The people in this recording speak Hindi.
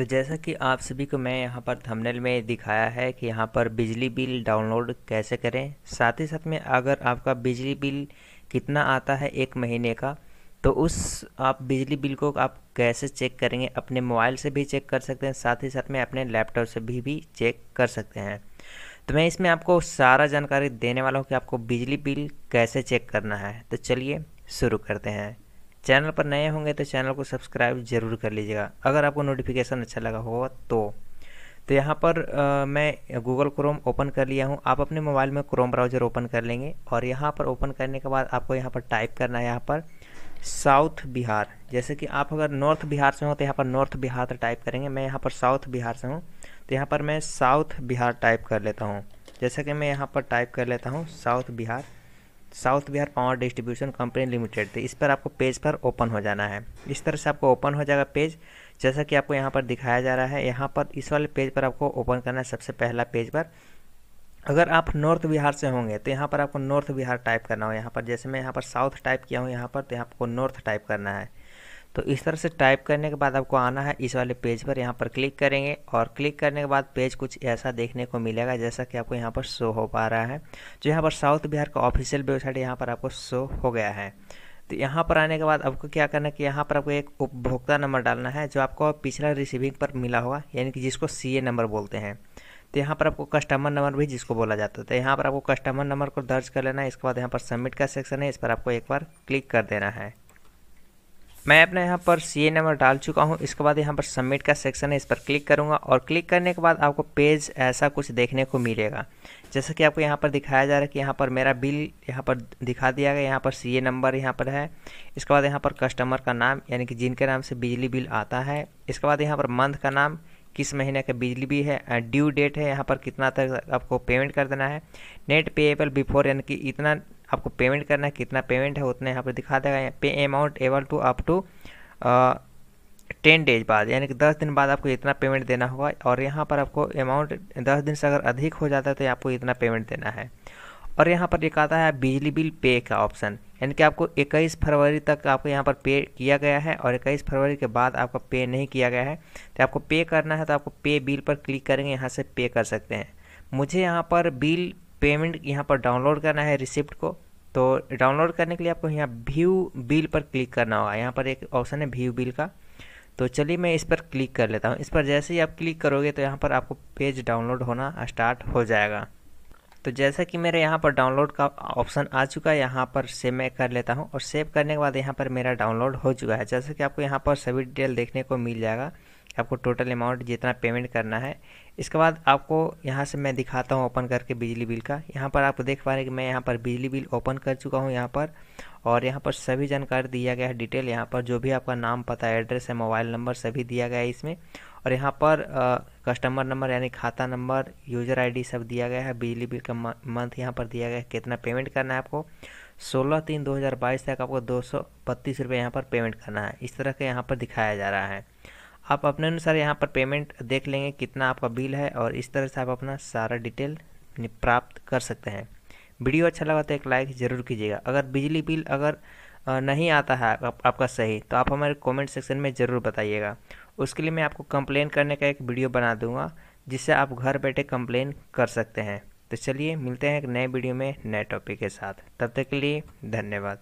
तो जैसा कि आप सभी को मैं यहाँ पर थंबनेल में दिखाया है कि यहाँ पर बिजली बिल डाउनलोड कैसे करें साथ ही साथ में अगर आपका बिजली बिल कितना आता है एक महीने का तो उस आप बिजली बिल को आप कैसे चेक करेंगे अपने मोबाइल से भी चेक कर सकते हैं साथ ही साथ में अपने लैपटॉप से भी भी चेक कर सकते हैं तो मैं इसमें आपको सारा जानकारी देने वाला हूँ कि आपको बिजली बिल कैसे चेक करना है तो चलिए शुरू करते हैं चैनल पर नए होंगे तो चैनल को सब्सक्राइब जरूर कर लीजिएगा अगर आपको नोटिफिकेशन अच्छा लगा होगा तो तो यहाँ पर आ, मैं गूगल क्रोम ओपन कर लिया हूँ आप अपने मोबाइल में क्रोम ब्राउज़र ओपन कर लेंगे और यहाँ पर ओपन करने के बाद आपको यहाँ पर टाइप करना है यहाँ पर साउथ बिहार जैसे कि आप अगर नॉर्थ बिहार से हो तो यहाँ पर नॉर्थ बिहार टाइप करेंगे मैं यहाँ पर साउथ बिहार से हूँ तो यहाँ पर मैं साउथ बिहार टाइप कर लेता हूँ जैसे कि मैं यहाँ पर टाइप कर लेता हूँ south Bihar south Bihar power distribution company limited इस पर आपको पेज पर ओपन हो जाना है इस तरह से आपको ओपन हो जाएगा पेज जैसा कि आपको यहाँ पर दिखाया जा रहा है यहाँ पर इस वाले पेज पर आपको ओपन करना है सबसे पहला पेज पर अगर आप नॉर्थ बिहार से होंगे तो यहाँ पर आपको नॉर्थ बिहार टाइप करना हो यहाँ पर जैसे मैं यहाँ पर साउथ टाइप किया हूँ यहाँ पर तो यहाँ आपको नॉर्थ टाइप करना है तो इस तरह से टाइप करने के बाद आपको आना है इस वाले पेज पर यहाँ पर क्लिक करेंगे और क्लिक करने के बाद पेज कुछ ऐसा देखने को मिलेगा जैसा कि आपको यहाँ पर शो हो पा रहा है जो यहाँ पर साउथ बिहार का ऑफिशियल वेबसाइट यहाँ पर आपको शो हो गया है तो यहाँ पर आने के बाद आपको क्या करना है कि यहाँ पर आपको एक उपभोक्ता नंबर डालना है जो आपको पिछला रिसीविंग पर मिला होगा यानी कि जिसको सी नंबर बोलते हैं तो यहाँ पर आपको कस्टमर नंबर भी जिसको बोला जाता है तो यहाँ पर आपको कस्टमर नंबर को दर्ज कर लेना है इसके बाद यहाँ पर सबमिट का सेक्शन है इस पर आपको एक बार क्लिक कर देना है मैं अपने यहाँ पर सी ए नंबर डाल चुका हूँ इसके बाद यहाँ पर सबमिट का सेक्शन है इस पर क्लिक करूँगा और क्लिक करने के बाद आपको पेज ऐसा कुछ देखने को मिलेगा जैसा कि आपको यहाँ पर दिखाया जा रहा है कि यहाँ पर मेरा बिल यहाँ पर दिखा दिया गया यहाँ पर सी ए नंबर यहाँ पर है इसके बाद यहाँ पर कस्टमर का नाम यानी कि जिनके नाम से बिजली बिल आता है इसके बाद यहाँ पर मंथ का नाम किस महीने का बिजली बिल है ड्यू डेट है यहाँ पर कितना तक आपको पेमेंट कर देना है नेट पेएबल बिफोर यानी कि इतना आपको पेमेंट करना है कितना पेमेंट है उतना यहाँ पर दिखा देगा यहाँ पे amount avail to up to ten days बाद यानी कि दस दिन बाद आपको इतना पेमेंट देना होगा और यहाँ पर आपको अमाउंट दस दिन से अगर अधिक हो जाता है तो आपको इतना पेमेंट देना है और यहाँ पर एक आता है बिजली बिल पे का ऑप्शन यानी कि आपको 21 फरवरी तक आपको यहाँ पर पे किया गया है और 21 फरवरी के बाद आपका पे नहीं किया गया है तो आपको पे करना है तो आपको पे बिल पर क्लिक करेंगे यहाँ से पे कर सकते हैं मुझे यहाँ पर बिल पेमेंट यहाँ पर डाउनलोड करना है रिसिप्ट को तो डाउनलोड करने के लिए आपको यहाँ व्यू बिल पर क्लिक करना होगा यहाँ पर एक ऑप्शन है व्यू बिल का तो चलिए मैं इस पर क्लिक कर लेता हूँ इस पर जैसे ही आप क्लिक करोगे तो यहाँ पर आपको पेज डाउनलोड होना स्टार्ट हो जाएगा तो जैसा कि मेरे यहाँ पर डाउनलोड का ऑप्शन आ चुका है यहाँ पर सेव मैं कर लेता हूँ और सेव करने के बाद यहाँ पर मेरा डाउनलोड हो चुका है जैसा कि आपको यहाँ पर सभी डिटेल देखने को मिल जाएगा आपको टोटल अमाउंट जितना पेमेंट करना है इसके बाद आपको यहाँ से मैं दिखाता हूँ ओपन करके बिजली बिल का यहाँ पर आप देख पा रहे हैं कि मैं यहाँ पर बिजली बिल ओपन कर चुका हूँ यहाँ पर और यहाँ पर सभी जानकारी दिया गया है डिटेल यहाँ पर जो भी आपका नाम पता एड्रेस है मोबाइल नंबर सभी दिया गया है इसमें और यहाँ पर कस्टमर नंबर यानी खाता नंबर यूज़र आई सब दिया गया है बिजली बिल का मंथ यहाँ पर दिया गया है कितना पेमेंट करना है आपको सोलह तीन दो हज़ार बाईस तक आपको दो सौ बत्तीस रुपये यहाँ पर पेमेंट करना है इस तरह के यहाँ पर दिखाया जा रहा है आप अपने अनुसार यहाँ पर पेमेंट देख लेंगे कितना आपका बिल है और इस तरह से आप अपना सारा डिटेल प्राप्त कर सकते हैं वीडियो अच्छा लगा तो एक लाइक ज़रूर कीजिएगा अगर बिजली बिल अगर नहीं आता है आप, आपका सही तो आप हमारे कमेंट सेक्शन में ज़रूर बताइएगा उसके लिए मैं आपको कंप्लेन करने का एक वीडियो बना दूंगा जिससे आप घर बैठे कंप्लेन कर सकते हैं तो चलिए मिलते हैं एक नए वीडियो में नए टॉपिक के साथ तब तक के लिए धन्यवाद